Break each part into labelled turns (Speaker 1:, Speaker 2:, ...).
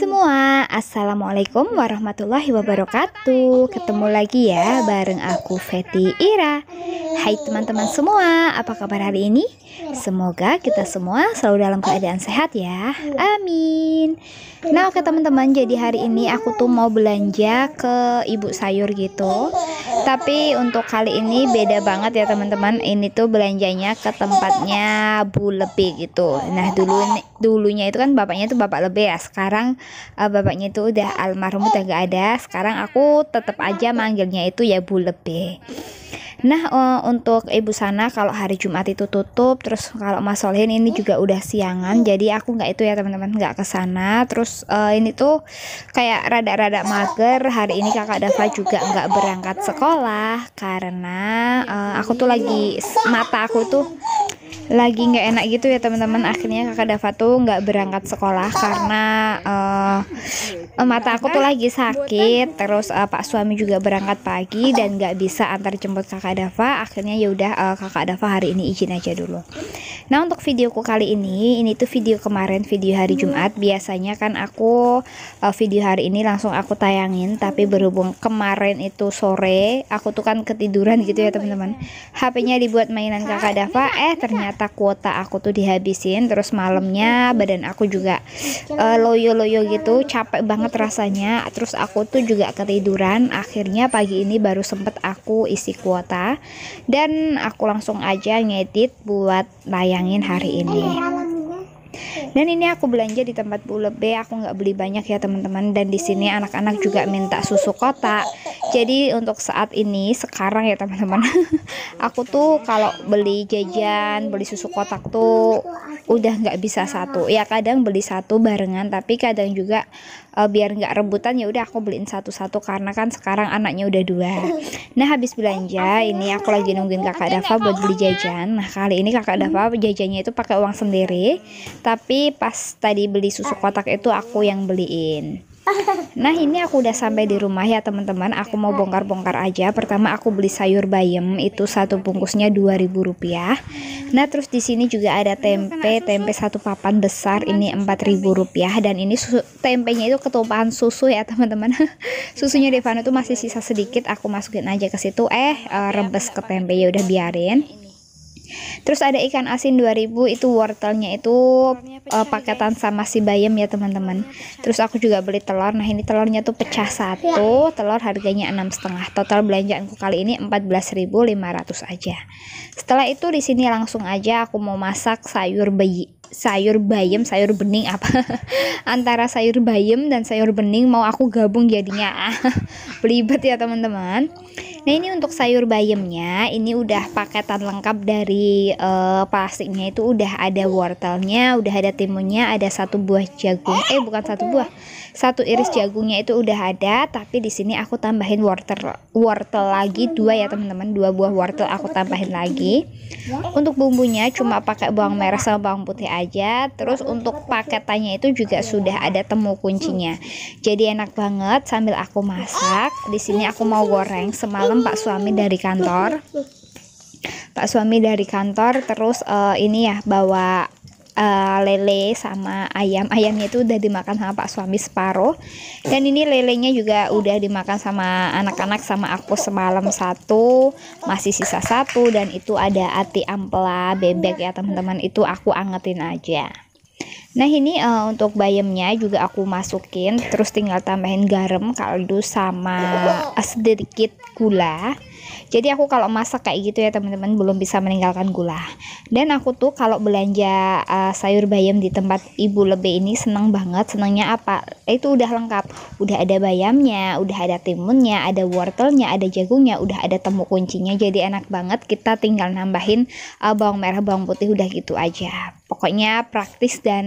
Speaker 1: semua, Assalamualaikum warahmatullahi wabarakatuh Ketemu lagi ya bareng aku Feti Ira Hai teman-teman semua, apa kabar hari ini? Semoga kita semua selalu dalam keadaan sehat ya. Amin. Nah, oke teman-teman, jadi hari ini aku tuh mau belanja ke Ibu Sayur gitu. Tapi untuk kali ini beda banget ya teman-teman. Ini tuh belanjanya ke tempatnya Bu Lebe gitu. Nah, dulu dulunya itu kan bapaknya tuh Bapak Lebe ya. Sekarang uh, bapaknya itu udah almarhum udah gak ada. Sekarang aku tetap aja manggilnya itu ya Bu Lebe. Nah, eh, untuk ibu sana kalau hari Jumat itu tutup, terus kalau Mas Solihin ini juga udah siangan, jadi aku nggak itu ya teman-teman nggak ke sana. Terus uh, ini tuh kayak rada-rada mager. Hari ini kakak Dava juga nggak berangkat sekolah karena uh, aku tuh lagi mata aku tuh lagi nggak enak gitu ya teman-teman akhirnya kakak Dava tuh nggak berangkat sekolah karena uh, Eh, mata aku tuh lagi sakit terus uh, pak suami juga berangkat pagi dan nggak bisa antar jemput kakak Dava akhirnya ya udah uh, kakak Dava hari ini izin aja dulu Nah untuk videoku kali ini, ini tuh video kemarin video hari hmm. Jumat. Biasanya kan aku uh, video hari ini langsung aku tayangin, tapi hmm. berhubung kemarin itu sore, aku tuh kan ketiduran gitu ya teman-teman. Ya? HPnya dibuat mainan kakak Dava, eh ternyata kuota aku tuh dihabisin. Terus malamnya hmm. badan aku juga eh, loyo-loyo uh, gitu, capek banget rasanya. Terus aku tuh juga ketiduran. Akhirnya pagi ini baru sempet aku isi kuota dan aku langsung aja ngedit buat layang bayangin hari ini dan ini aku belanja di tempat bule B aku nggak beli banyak ya teman-teman dan di sini anak-anak juga minta susu kotak jadi untuk saat ini sekarang ya teman-teman aku tuh kalau beli jajan beli susu kotak tuh udah nggak bisa iya, satu ya kadang beli satu barengan tapi kadang juga uh, biar nggak rebutan ya udah aku beliin satu-satu karena kan sekarang anaknya udah dua nah habis belanja ini aku lagi nungguin kakak Dava buat beli jajan nah kali ini kakak Dava hmm. jajannya itu pakai uang sendiri tapi pas tadi beli susu ah. kotak itu aku yang beliin Nah ini aku udah sampai di rumah ya teman-teman Aku mau bongkar-bongkar aja Pertama aku beli sayur bayam Itu satu bungkusnya 2000 rupiah Nah terus di sini juga ada tempe Tempe satu papan besar ini 4000 rupiah Dan ini susu, tempenya itu ketumpahan susu ya teman-teman Susunya Devano tuh masih sisa sedikit Aku masukin aja ke situ Eh, eh rebes ke tempe ya udah biarin terus ada ikan asin 2000 itu wortelnya itu uh, paketan sama si bayam ya teman-teman terus aku juga beli telur nah ini telurnya tuh pecah satu telur harganya enam setengah total belanjaanku kali ini 14.500 aja setelah itu di sini langsung aja aku mau masak sayur bayi sayur bayam, sayur bening apa antara sayur bayam dan sayur bening mau aku gabung jadinya ah belibet ya teman-teman. Nah ini untuk sayur bayamnya ini udah paketan lengkap dari uh, plastiknya itu udah ada wortelnya, udah ada timunnya, ada satu buah jagung. Eh bukan satu buah, satu iris jagungnya itu udah ada, tapi di sini aku tambahin wortel wortel lagi dua ya teman-teman, dua buah wortel aku tambahin lagi. Untuk bumbunya cuma pakai bawang merah sama bawang putih aja. Terus untuk paketannya itu juga sudah ada temu kuncinya. Jadi enak banget sambil aku masak. Di sini aku mau goreng semalam Pak suami dari kantor. Pak suami dari kantor terus uh, ini ya bawa uh, lele sama ayam ayamnya itu udah dimakan sama pak suami separuh dan ini lelenya juga udah dimakan sama anak-anak sama aku semalam satu masih sisa satu dan itu ada ati ampela bebek ya teman-teman itu aku angetin aja Nah ini uh, untuk bayamnya juga aku masukin terus tinggal tambahin garam kaldu sama sedikit gula jadi aku kalau masak kayak gitu ya teman-teman belum bisa meninggalkan gula. Dan aku tuh kalau belanja uh, sayur bayam di tempat Ibu lebih ini seneng banget. Senangnya apa? Eh, itu udah lengkap. Udah ada bayamnya, udah ada timunnya, ada wortelnya, ada jagungnya, udah ada temu kuncinya. Jadi enak banget kita tinggal nambahin uh, bawang merah, bawang putih udah gitu aja. Pokoknya praktis dan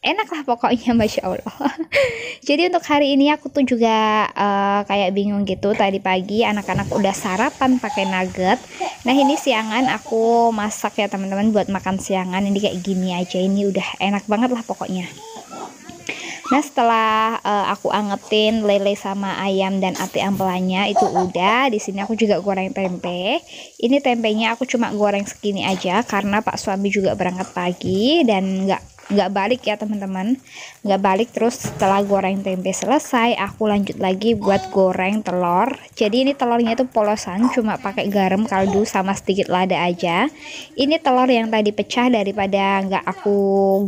Speaker 1: enak lah pokoknya masya allah jadi untuk hari ini aku tuh juga uh, kayak bingung gitu tadi pagi anak-anak udah sarapan pakai nugget nah ini siangan aku masak ya teman-teman buat makan siangan ini kayak gini aja ini udah enak banget lah pokoknya Nah setelah uh, aku angetin lele sama ayam dan ati ampelannya itu udah. Di sini aku juga goreng tempe. Ini tempenya aku cuma goreng segini aja karena Pak suami juga berangkat pagi dan nggak nggak balik ya teman-teman nggak balik terus setelah goreng tempe selesai aku lanjut lagi buat goreng telur jadi ini telurnya itu polosan cuma pakai garam kaldu sama sedikit lada aja ini telur yang tadi pecah daripada nggak aku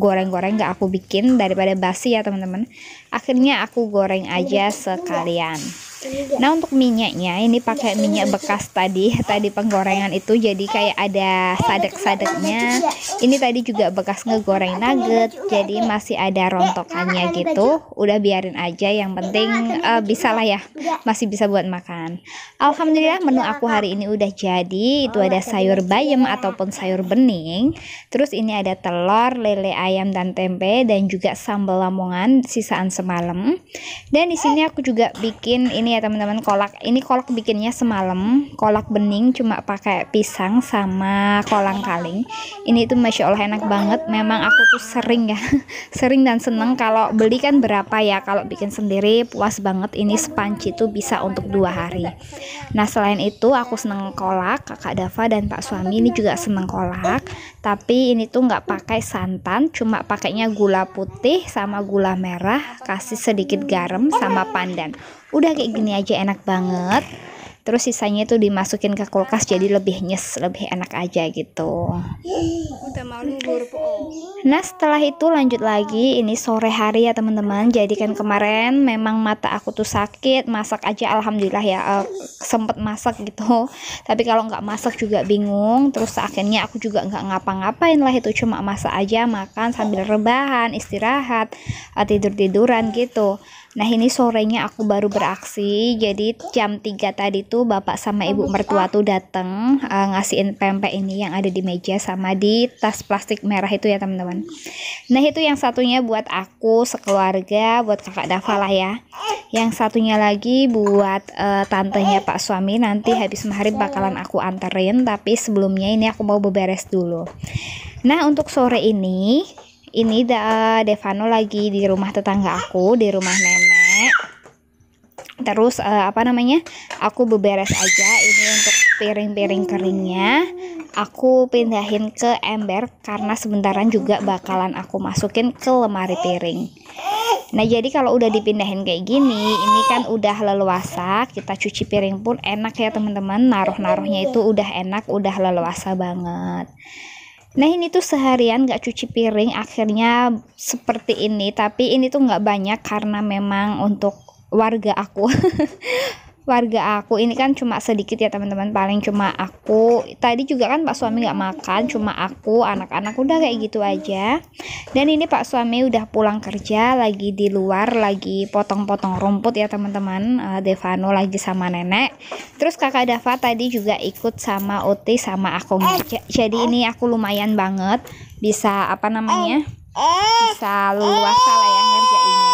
Speaker 1: goreng-goreng nggak aku bikin daripada basi ya teman-teman akhirnya aku goreng aja sekalian Nah untuk minyaknya ini pakai iya, minyak iya. bekas tadi tadi penggorengan itu jadi kayak ada sadek-sadeknya. Ini tadi juga bekas ngegoreng nugget jadi masih ada rontokannya gitu. Udah biarin aja yang penting uh, bisa lah ya masih bisa buat makan. Alhamdulillah menu aku hari ini udah jadi itu oh, ada sayur bayam iya. ataupun sayur bening. Terus ini ada telur, lele ayam dan tempe dan juga sambal lamongan sisaan semalam. Dan di sini eh. aku juga bikin ini ya teman-teman kolak ini kolak bikinnya semalam kolak bening cuma pakai pisang sama kolang kaling ini tuh masya allah enak banget memang aku tuh sering ya sering dan seneng kalau beli kan berapa ya kalau bikin sendiri puas banget ini sepanci tuh bisa untuk dua hari nah selain itu aku seneng kolak kakak Dava dan pak suami ini juga seneng kolak tapi ini tuh nggak pakai santan cuma pakainya gula putih sama gula merah kasih sedikit garam sama pandan udah kayak gini aja enak banget terus sisanya itu dimasukin ke kulkas jadi lebih nyes lebih enak aja gitu nah setelah itu lanjut lagi ini sore hari ya teman-teman jadi kan kemarin memang mata aku tuh sakit masak aja alhamdulillah ya uh, sempet masak gitu tapi kalau nggak masak juga bingung terus akhirnya aku juga nggak ngapa-ngapain lah itu cuma masak aja makan sambil rebahan istirahat eh, tidur tiduran gitu Nah ini sorenya aku baru beraksi Jadi jam 3 tadi tuh bapak sama ibu mertua tuh dateng uh, Ngasihin pempek ini yang ada di meja sama di tas plastik merah itu ya teman-teman Nah itu yang satunya buat aku sekeluarga buat kakak Dava lah ya Yang satunya lagi buat uh, tantenya pak suami Nanti habis maghrib bakalan aku anterin Tapi sebelumnya ini aku mau beberes dulu Nah untuk sore ini ini da Devano lagi di rumah tetangga aku di rumah nenek terus uh, apa namanya aku beberes aja ini untuk piring-piring keringnya aku pindahin ke ember karena sebentaran juga bakalan aku masukin ke lemari piring Nah jadi kalau udah dipindahin kayak gini Ini kan udah leluasa Kita cuci piring pun enak ya teman-teman Naruh-naruhnya itu udah enak Udah leluasa banget Nah ini tuh seharian gak cuci piring akhirnya seperti ini tapi ini tuh gak banyak karena memang untuk warga aku warga aku ini kan cuma sedikit ya teman-teman paling cuma aku tadi juga kan pak suami nggak makan cuma aku anak-anak udah kayak gitu aja dan ini pak suami udah pulang kerja lagi di luar lagi potong-potong rumput ya teman-teman eh, Devano lagi sama nenek terus kakak Dava tadi juga ikut sama Oti sama aku eh. jadi ini aku lumayan banget bisa apa namanya eh. bisa luas lah ya ngerjainnya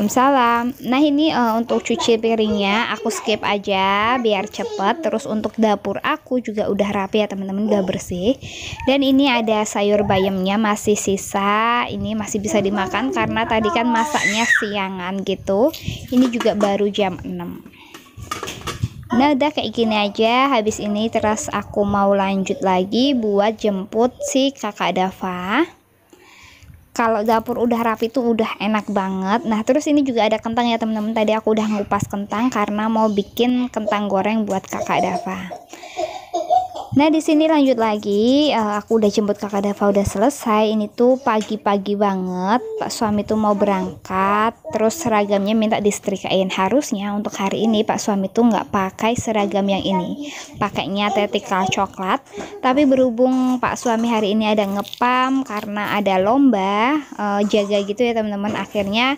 Speaker 1: Waalaikumsalam. Nah ini uh, untuk cuci piringnya aku skip aja biar cepet. Terus untuk dapur aku juga udah rapi ya teman-teman, udah bersih. Dan ini ada sayur bayamnya masih sisa. Ini masih bisa dimakan karena tadi kan masaknya siangan gitu. Ini juga baru jam 6. Nah udah kayak gini aja Habis ini terus aku mau lanjut lagi Buat jemput si kakak Dava kalau dapur udah rapi tuh udah enak banget nah terus ini juga ada kentang ya teman-teman tadi aku udah ngupas kentang karena mau bikin kentang goreng buat kakak Dava Nah di sini lanjut lagi, uh, aku udah jemput kakak Dava udah selesai. Ini tuh pagi-pagi banget, Pak suami tuh mau berangkat, terus seragamnya minta disetrikain. Harusnya untuk hari ini Pak suami tuh nggak pakai seragam yang ini, pakainya tetikal coklat. Tapi berhubung Pak suami hari ini ada ngepam karena ada lomba uh, jaga gitu ya teman-teman, akhirnya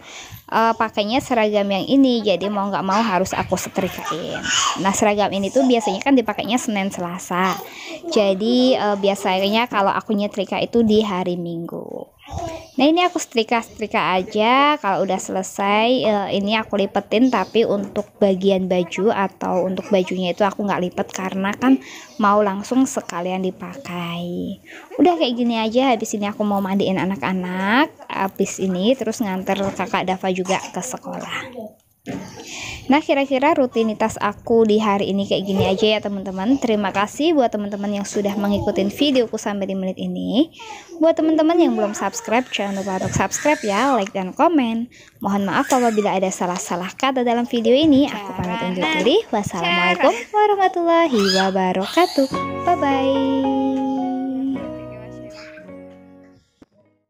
Speaker 1: uh, pakainya seragam yang ini jadi mau nggak mau harus aku setrikain nah seragam ini tuh biasanya kan dipakainya Senin Selasa jadi uh, biasanya kalau aku nyetrika itu di hari Minggu Nah ini aku setrika setrika aja kalau udah selesai eh, ini aku lipetin tapi untuk bagian baju atau untuk bajunya itu aku nggak lipet karena kan mau langsung sekalian dipakai udah kayak gini aja habis ini aku mau mandiin anak-anak habis ini terus nganter kakak Dava juga ke sekolah Nah, kira-kira rutinitas aku di hari ini kayak gini aja ya, teman-teman. Terima kasih buat teman-teman yang sudah mengikuti videoku sampai di menit ini. Buat teman-teman yang belum subscribe, jangan lupa untuk subscribe ya, like dan komen. Mohon maaf apabila ada salah-salah kata dalam video ini. Aku pamit undur diri. Wassalamualaikum warahmatullahi wabarakatuh. Bye-bye.